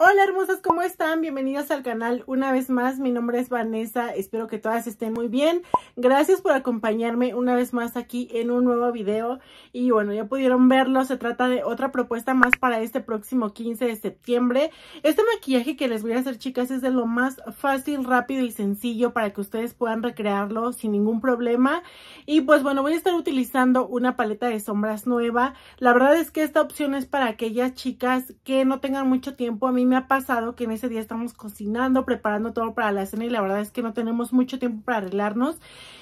Hola hermosas, ¿cómo están? Bienvenidas al canal una vez más. Mi nombre es Vanessa, espero que todas estén muy bien. Gracias por acompañarme una vez más aquí en un nuevo video. Y bueno, ya pudieron verlo, se trata de otra propuesta más para este próximo 15 de septiembre. Este maquillaje que les voy a hacer, chicas, es de lo más fácil, rápido y sencillo para que ustedes puedan recrearlo sin ningún problema. Y pues bueno, voy a estar utilizando una paleta de sombras nueva. La verdad es que esta opción es para aquellas chicas que no tengan mucho tiempo. A mí me ha pasado que en ese día estamos cocinando, preparando todo para la cena y la verdad es que no tenemos mucho tiempo para arreglarnos.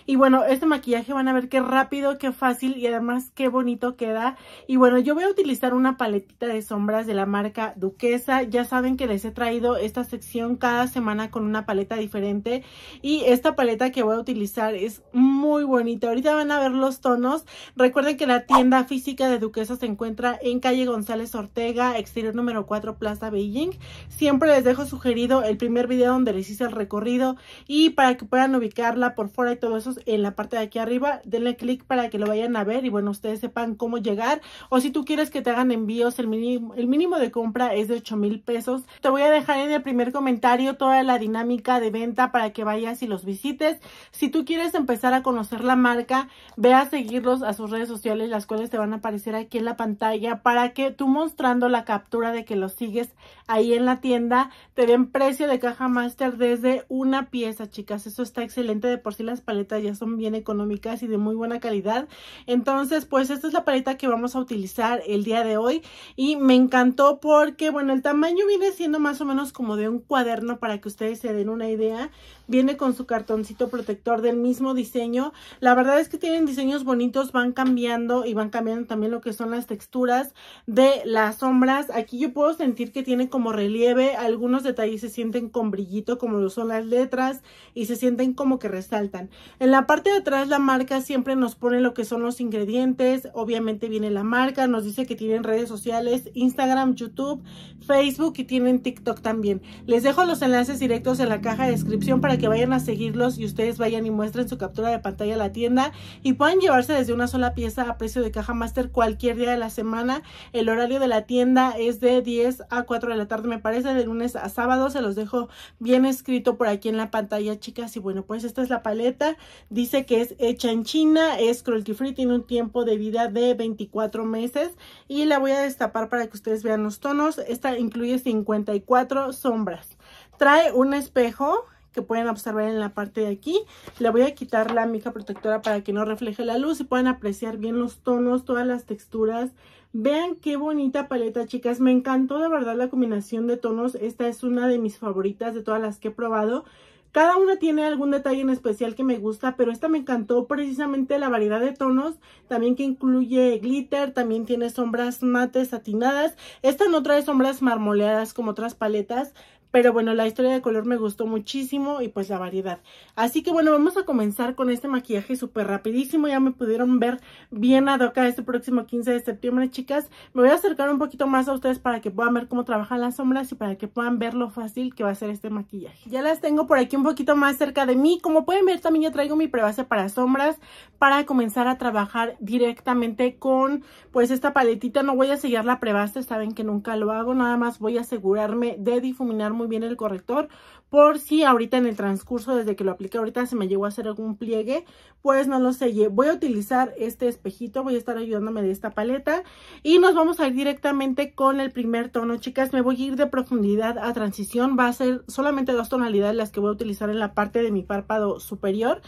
Y bueno, este maquillaje van a ver qué rápido, qué fácil y además qué bonito queda. Y bueno, yo voy a utilizar una paletita de sombras de la marca Duquesa. Ya saben que les he traído esta sección cada semana con una paleta diferente. Y esta paleta que voy a utilizar es muy bonita. Ahorita van a ver los tonos. Recuerden que la tienda física de Duquesa se encuentra en calle González Ortega, exterior número 4, Plaza Beijing. Siempre les dejo sugerido el primer video donde les hice el recorrido y para que puedan ubicarla por fuera y todo eso en la parte de aquí arriba, denle clic para que lo vayan a ver y bueno, ustedes sepan cómo llegar o si tú quieres que te hagan envíos, el mínimo, el mínimo de compra es de 8 mil pesos. Te voy a dejar en el primer comentario toda la dinámica de venta para que vayas y los visites. Si tú quieres empezar a conocer la marca, ve a seguirlos a sus redes sociales, las cuales te van a aparecer aquí en la pantalla para que tú mostrando la captura de que los sigues ahí y en la tienda te den precio de caja master desde una pieza, chicas. Eso está excelente. De por sí las paletas ya son bien económicas y de muy buena calidad. Entonces, pues esta es la paleta que vamos a utilizar el día de hoy. Y me encantó porque, bueno, el tamaño viene siendo más o menos como de un cuaderno para que ustedes se den una idea Viene con su cartoncito protector del mismo diseño. La verdad es que tienen diseños bonitos, van cambiando y van cambiando también lo que son las texturas de las sombras. Aquí yo puedo sentir que tiene como relieve, algunos detalles se sienten con brillito como lo son las letras y se sienten como que resaltan. En la parte de atrás la marca siempre nos pone lo que son los ingredientes, obviamente viene la marca, nos dice que tienen redes sociales, Instagram, YouTube, Facebook y tienen TikTok también. Les dejo los enlaces directos en la caja de descripción para que vayan a seguirlos y ustedes vayan y muestren su captura de pantalla a la tienda y puedan llevarse desde una sola pieza a precio de caja master cualquier día de la semana. El horario de la tienda es de 10 a 4 de la tarde, me parece, de lunes a sábado. Se los dejo bien escrito por aquí en la pantalla, chicas. Y bueno, pues esta es la paleta. Dice que es hecha en China, es cruelty free, tiene un tiempo de vida de 24 meses y la voy a destapar para que ustedes vean los tonos. Esta incluye 54 sombras. Trae un espejo que pueden observar en la parte de aquí. Le voy a quitar la mica protectora para que no refleje la luz y puedan apreciar bien los tonos, todas las texturas. Vean qué bonita paleta, chicas. Me encantó de verdad la combinación de tonos. Esta es una de mis favoritas de todas las que he probado. Cada una tiene algún detalle en especial que me gusta, pero esta me encantó precisamente la variedad de tonos, también que incluye glitter, también tiene sombras mates satinadas. Esta no trae sombras marmoleadas como otras paletas, pero bueno, la historia de color me gustó muchísimo y pues la variedad. Así que bueno, vamos a comenzar con este maquillaje súper rapidísimo. Ya me pudieron ver bien a doca este próximo 15 de septiembre, chicas. Me voy a acercar un poquito más a ustedes para que puedan ver cómo trabajan las sombras y para que puedan ver lo fácil que va a ser este maquillaje. Ya las tengo por aquí un poquito más cerca de mí. Como pueden ver, también ya traigo mi prebase para sombras para comenzar a trabajar directamente con pues esta paletita. No voy a sellar la prebase, saben que nunca lo hago. Nada más voy a asegurarme de difuminar muy bien el corrector por si ahorita en el transcurso desde que lo apliqué ahorita se me llegó a hacer algún pliegue, pues no lo sé Voy a utilizar este espejito, voy a estar ayudándome de esta paleta y nos vamos a ir directamente con el primer tono, chicas. Me voy a ir de profundidad a transición, va a ser solamente dos tonalidades las que voy a utilizar en la parte de mi párpado superior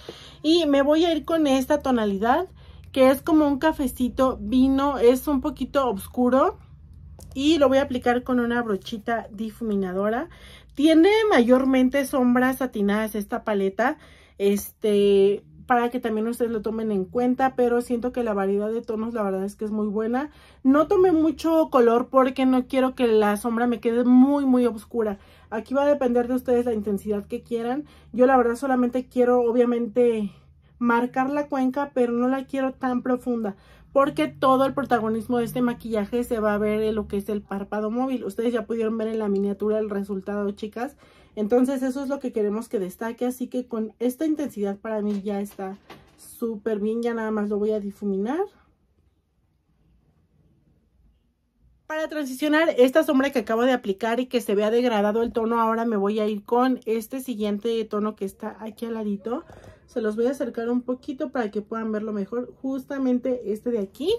y me voy a ir con esta tonalidad que es como un cafecito vino, es un poquito oscuro y lo voy a aplicar con una brochita difuminadora. Tiene mayormente sombras satinadas esta paleta, este, para que también ustedes lo tomen en cuenta, pero siento que la variedad de tonos la verdad es que es muy buena. No tomé mucho color porque no quiero que la sombra me quede muy muy oscura. Aquí va a depender de ustedes la intensidad que quieran. Yo la verdad solamente quiero obviamente marcar la cuenca, pero no la quiero tan profunda porque todo el protagonismo de este maquillaje se va a ver en lo que es el párpado móvil. Ustedes ya pudieron ver en la miniatura el resultado, chicas. Entonces eso es lo que queremos que destaque, así que con esta intensidad para mí ya está súper bien. Ya nada más lo voy a difuminar. Para transicionar esta sombra que acabo de aplicar y que se vea degradado el tono, ahora me voy a ir con este siguiente tono que está aquí al ladito se los voy a acercar un poquito para que puedan verlo mejor, justamente este de aquí.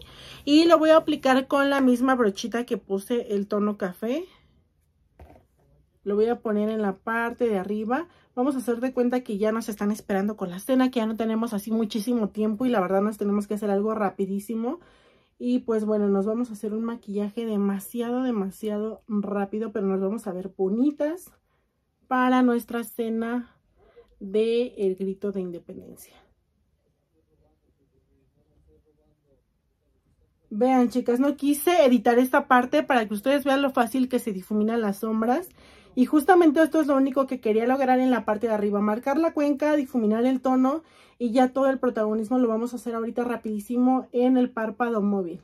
Y lo voy a aplicar con la misma brochita que puse el tono café. Lo voy a poner en la parte de arriba. Vamos a hacer de cuenta que ya nos están esperando con la cena, que ya no tenemos así muchísimo tiempo y la verdad nos tenemos que hacer algo rapidísimo. Y pues bueno, nos vamos a hacer un maquillaje demasiado, demasiado rápido, pero nos vamos a ver bonitas para nuestra cena de El Grito de Independencia. Vean, chicas, no quise editar esta parte para que ustedes vean lo fácil que se difuminan las sombras. Y justamente esto es lo único que quería lograr en la parte de arriba, marcar la cuenca, difuminar el tono y ya todo el protagonismo lo vamos a hacer ahorita rapidísimo en el párpado móvil.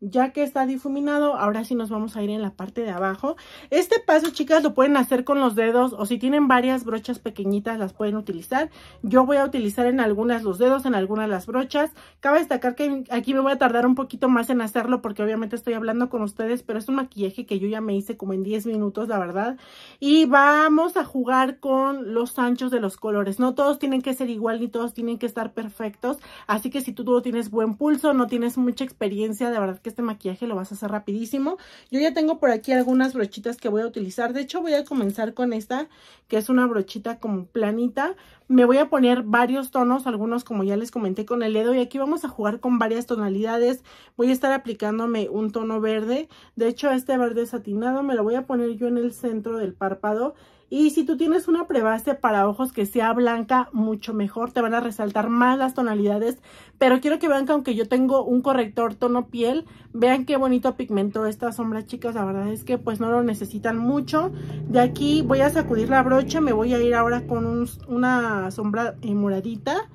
Ya que está difuminado, ahora sí nos vamos a ir en la parte de abajo. Este paso, chicas, lo pueden hacer con los dedos o si tienen varias brochas pequeñitas las pueden utilizar. Yo voy a utilizar en algunas los dedos, en algunas las brochas. Cabe destacar que aquí me voy a tardar un poquito más en hacerlo porque obviamente estoy hablando con ustedes, pero es un maquillaje que yo ya me hice como en 10 minutos, la verdad. Y vamos a jugar con los anchos de los colores. No todos tienen que ser igual ni todos tienen que estar perfectos. Así que si tú, no tienes buen pulso, no tienes mucha experiencia, de verdad que este maquillaje lo vas a hacer rapidísimo. Yo ya tengo por aquí algunas brochitas que voy a utilizar. De hecho, voy a comenzar con esta, que es una brochita como planita. Me voy a poner varios tonos, algunos como ya les comenté con el dedo. Y aquí vamos a jugar con varias tonalidades. Voy a estar aplicándome un tono verde. De hecho, este verde satinado me lo voy a poner yo en el centro del párpado. Y si tú tienes una prebase para ojos que sea blanca, mucho mejor, te van a resaltar más las tonalidades. Pero quiero que vean que aunque yo tengo un corrector tono piel, vean qué bonito pigmentó esta sombra, chicas. La verdad es que pues no lo necesitan mucho. De aquí voy a sacudir la brocha, me voy a ir ahora con una sombra eh, moradita.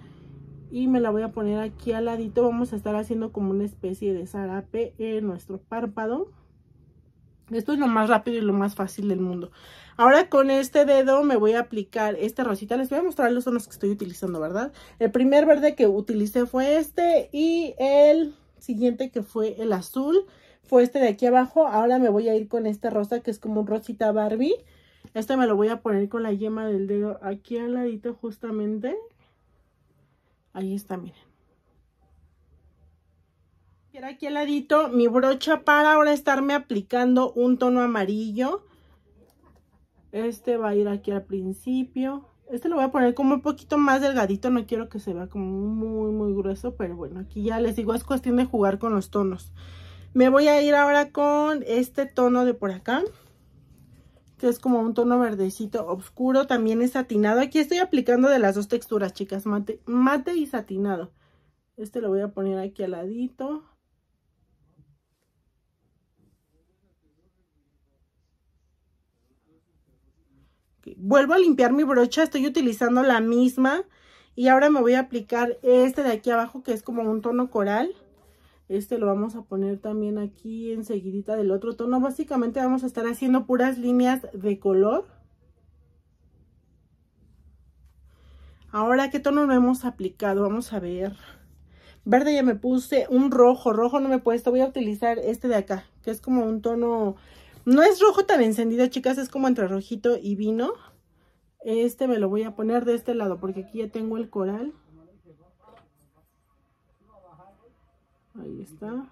Y me la voy a poner aquí al ladito. Vamos a estar haciendo como una especie de zarape en nuestro párpado. Esto es lo más rápido y lo más fácil del mundo. Ahora con este dedo me voy a aplicar esta rosita. Les voy a mostrar los tonos que estoy utilizando, ¿verdad? El primer verde que utilicé fue este y el siguiente que fue el azul fue este de aquí abajo. Ahora me voy a ir con esta rosa que es como un rosita Barbie. Este me lo voy a poner con la yema del dedo aquí al ladito justamente. Ahí está, miren aquí al ladito mi brocha para ahora estarme aplicando un tono amarillo. Este va a ir aquí al principio. Este lo voy a poner como un poquito más delgadito. No quiero que se vea como muy, muy grueso. Pero bueno, aquí ya les digo, es cuestión de jugar con los tonos. Me voy a ir ahora con este tono de por acá. Que es como un tono verdecito oscuro. También es satinado. Aquí estoy aplicando de las dos texturas, chicas. Mate, mate y satinado. Este lo voy a poner aquí al ladito. vuelvo a limpiar mi brocha, estoy utilizando la misma y ahora me voy a aplicar este de aquí abajo que es como un tono coral. Este lo vamos a poner también aquí enseguidita del otro tono. Básicamente vamos a estar haciendo puras líneas de color. Ahora, ¿qué tono no hemos aplicado? Vamos a ver. Verde ya me puse un rojo. Rojo no me he puesto. Voy a utilizar este de acá, que es como un tono... No es rojo tan encendido, chicas. Es como entre rojito y vino. Este me lo voy a poner de este lado porque aquí ya tengo el coral. Ahí está.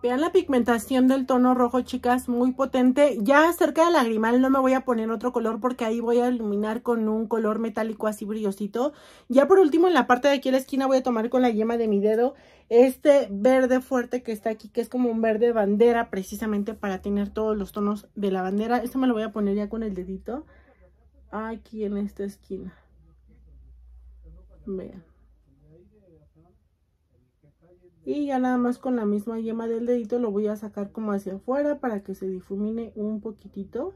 Vean la pigmentación del tono rojo, chicas, muy potente. Ya cerca del lagrimal no me voy a poner otro color porque ahí voy a iluminar con un color metálico así brillosito. Ya por último, en la parte de aquí a la esquina voy a tomar con la yema de mi dedo este verde fuerte que está aquí, que es como un verde bandera precisamente para tener todos los tonos de la bandera. Esto me lo voy a poner ya con el dedito aquí en esta esquina. Vean. Y ya nada más con la misma yema del dedito lo voy a sacar como hacia afuera para que se difumine un poquitito.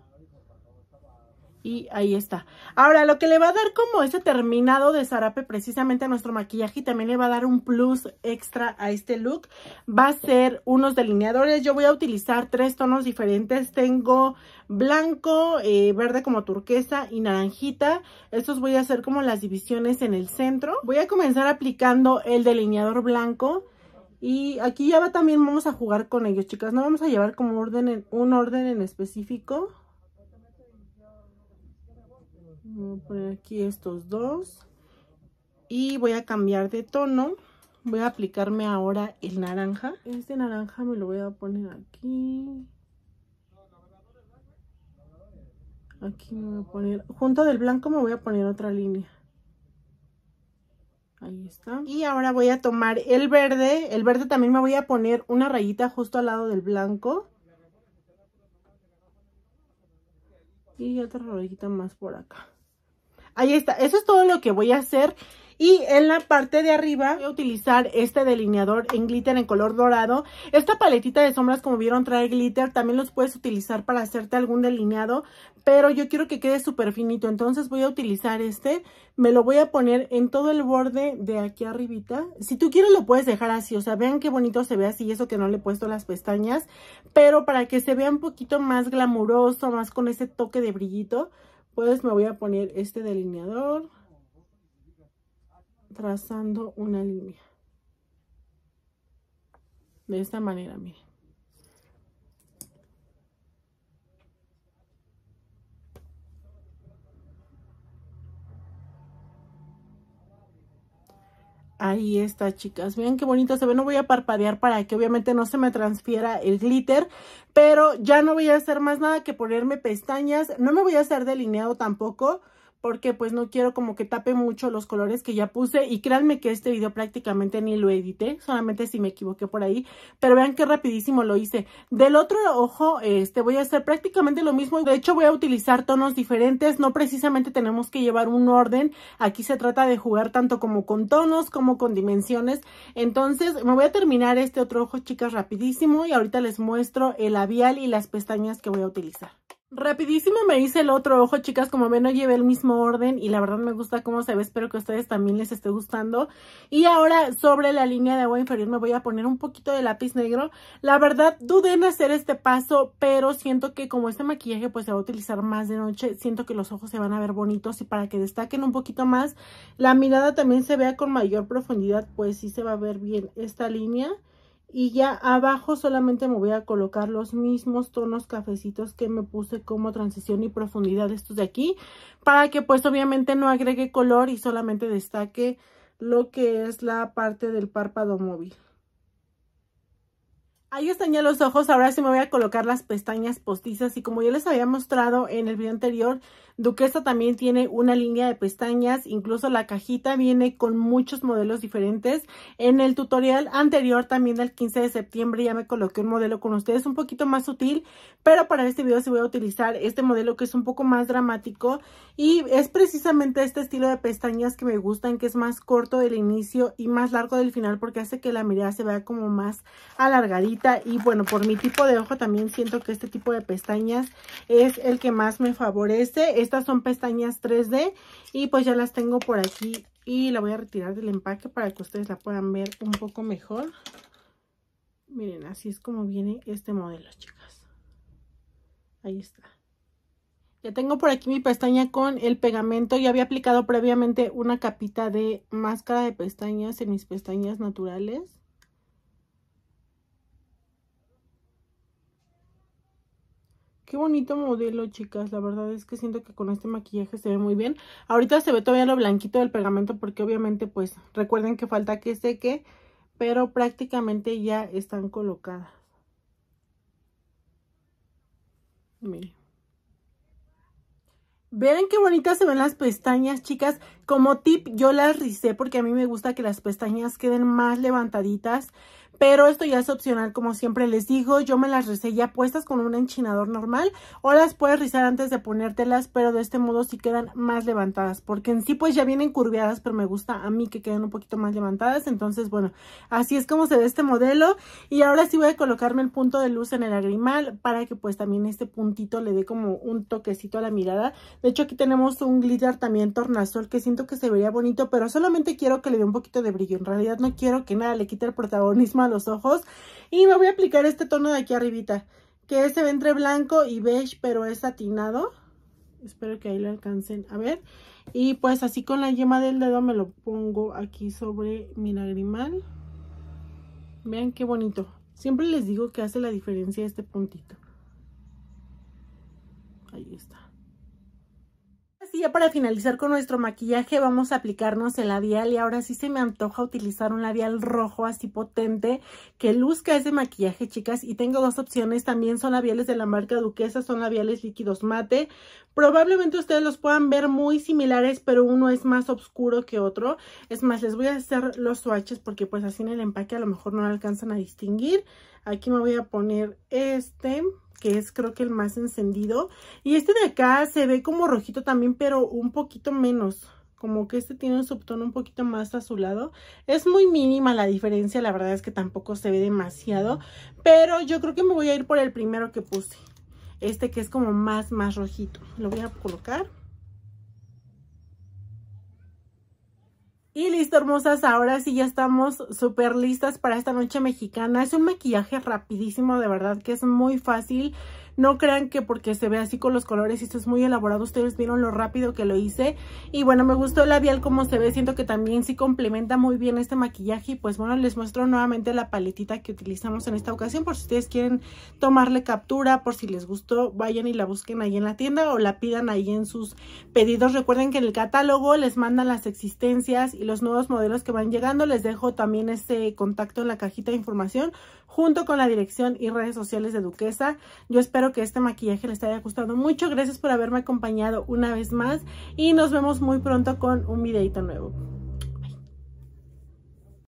Y ahí está. Ahora, lo que le va a dar como ese terminado de zarape precisamente a nuestro maquillaje y también le va a dar un plus extra a este look, va a ser unos delineadores. Yo voy a utilizar tres tonos diferentes. Tengo blanco, eh, verde como turquesa y naranjita. Estos voy a hacer como las divisiones en el centro. Voy a comenzar aplicando el delineador blanco. Y aquí ya va también, vamos a jugar con ellos, chicas. No vamos a llevar como orden un orden en específico voy a poner aquí estos dos y voy a cambiar de tono voy a aplicarme ahora el naranja este naranja me lo voy a poner aquí aquí me voy a poner junto del blanco me voy a poner otra línea ahí está y ahora voy a tomar el verde el verde también me voy a poner una rayita justo al lado del blanco y otra rayita más por acá Ahí está, eso es todo lo que voy a hacer. Y en la parte de arriba voy a utilizar este delineador en glitter en color dorado. Esta paletita de sombras, como vieron, trae glitter. También los puedes utilizar para hacerte algún delineado. Pero yo quiero que quede súper finito. Entonces voy a utilizar este. Me lo voy a poner en todo el borde de aquí arribita. Si tú quieres lo puedes dejar así. O sea, vean qué bonito se ve así. Eso que no le he puesto las pestañas. Pero para que se vea un poquito más glamuroso, más con ese toque de brillito pues me voy a poner este delineador trazando una línea. De esta manera, miren. Ahí está, chicas. Miren qué bonito se ve. No voy a parpadear para que obviamente no se me transfiera el glitter. Pero ya no voy a hacer más nada que ponerme pestañas. No me voy a hacer delineado tampoco porque pues no quiero como que tape mucho los colores que ya puse y créanme que este video prácticamente ni lo edité, solamente si me equivoqué por ahí, pero vean qué rapidísimo lo hice. Del otro ojo este voy a hacer prácticamente lo mismo, de hecho voy a utilizar tonos diferentes, no precisamente tenemos que llevar un orden, aquí se trata de jugar tanto como con tonos como con dimensiones, entonces me voy a terminar este otro ojo chicas rapidísimo y ahorita les muestro el labial y las pestañas que voy a utilizar. Rapidísimo me hice el otro ojo, chicas, como ven no llevé el mismo orden y la verdad me gusta cómo se ve, espero que a ustedes también les esté gustando. Y ahora sobre la línea de agua inferior me voy a poner un poquito de lápiz negro. La verdad dudé en hacer este paso, pero siento que como este maquillaje pues se va a utilizar más de noche, siento que los ojos se van a ver bonitos y para que destaquen un poquito más, la mirada también se vea con mayor profundidad, pues sí se va a ver bien esta línea y ya abajo solamente me voy a colocar los mismos tonos cafecitos que me puse como transición y profundidad estos de aquí para que pues obviamente no agregue color y solamente destaque lo que es la parte del párpado móvil. Ahí están ya los ojos, ahora sí me voy a colocar las pestañas postizas y como ya les había mostrado en el video anterior, Duquesa también tiene una línea de pestañas, incluso la cajita viene con muchos modelos diferentes. En el tutorial anterior también del 15 de septiembre ya me coloqué un modelo con ustedes un poquito más sutil, pero para este video se voy a utilizar este modelo que es un poco más dramático y es precisamente este estilo de pestañas que me gustan, que es más corto del inicio y más largo del final porque hace que la mirada se vea como más alargadita y bueno, por mi tipo de ojo también siento que este tipo de pestañas es el que más me favorece estas son pestañas 3D y pues ya las tengo por aquí y la voy a retirar del empaque para que ustedes la puedan ver un poco mejor. Miren, así es como viene este modelo, chicas. Ahí está. Ya tengo por aquí mi pestaña con el pegamento. y había aplicado previamente una capita de máscara de pestañas en mis pestañas naturales. Qué bonito modelo, chicas. La verdad es que siento que con este maquillaje se ve muy bien. Ahorita se ve todavía lo blanquito del pegamento porque obviamente, pues, recuerden que falta que seque. Pero prácticamente ya están colocadas. Miren. Vean qué bonitas se ven las pestañas, chicas. Como tip, yo las ricé porque a mí me gusta que las pestañas queden más levantaditas pero esto ya es opcional, como siempre les digo, yo me las rese ya puestas con un enchinador normal o las puedes rizar antes de ponértelas, pero de este modo sí quedan más levantadas, porque en sí pues ya vienen curviadas, pero me gusta a mí que queden un poquito más levantadas, entonces bueno, así es como se ve este modelo y ahora sí voy a colocarme el punto de luz en el agrimal para que pues también este puntito le dé como un toquecito a la mirada, de hecho aquí tenemos un glitter también tornasol que siento que se vería bonito, pero solamente quiero que le dé un poquito de brillo, en realidad no quiero que nada le quite el protagonismo a los ojos. Y me voy a aplicar este tono de aquí arribita, que se este ve entre blanco y beige, pero es satinado. Espero que ahí lo alcancen a ver. Y pues así con la yema del dedo me lo pongo aquí sobre mi lagrimal. Vean qué bonito. Siempre les digo que hace la diferencia este puntito. Ahí está y ya para finalizar con nuestro maquillaje vamos a aplicarnos el labial y ahora sí se me antoja utilizar un labial rojo así potente que luzca ese maquillaje, chicas. Y tengo dos opciones, también son labiales de la marca Duquesa, son labiales líquidos mate. Probablemente ustedes los puedan ver muy similares, pero uno es más oscuro que otro. Es más, les voy a hacer los swatches porque pues así en el empaque a lo mejor no alcanzan a distinguir. Aquí me voy a poner este que es creo que el más encendido. Y este de acá se ve como rojito también, pero un poquito menos. Como que este tiene un subtono un poquito más azulado. Es muy mínima la diferencia, la verdad es que tampoco se ve demasiado. Pero yo creo que me voy a ir por el primero que puse. Este que es como más, más rojito. Lo voy a colocar. Y listo, hermosas, ahora sí ya estamos súper listas para esta noche mexicana. Es un maquillaje rapidísimo, de verdad que es muy fácil. No crean que porque se ve así con los colores y esto es muy elaborado, ustedes vieron lo rápido que lo hice. Y bueno, me gustó el labial como se ve, siento que también sí complementa muy bien este maquillaje. Y pues bueno, les muestro nuevamente la paletita que utilizamos en esta ocasión, por si ustedes quieren tomarle captura, por si les gustó, vayan y la busquen ahí en la tienda o la pidan ahí en sus pedidos. Recuerden que en el catálogo les mandan las existencias y los nuevos modelos que van llegando. Les dejo también este contacto en la cajita de información junto con la dirección y redes sociales de Duquesa. Yo espero que este maquillaje les haya gustado mucho. Gracias por haberme acompañado una vez más y nos vemos muy pronto con un videito nuevo.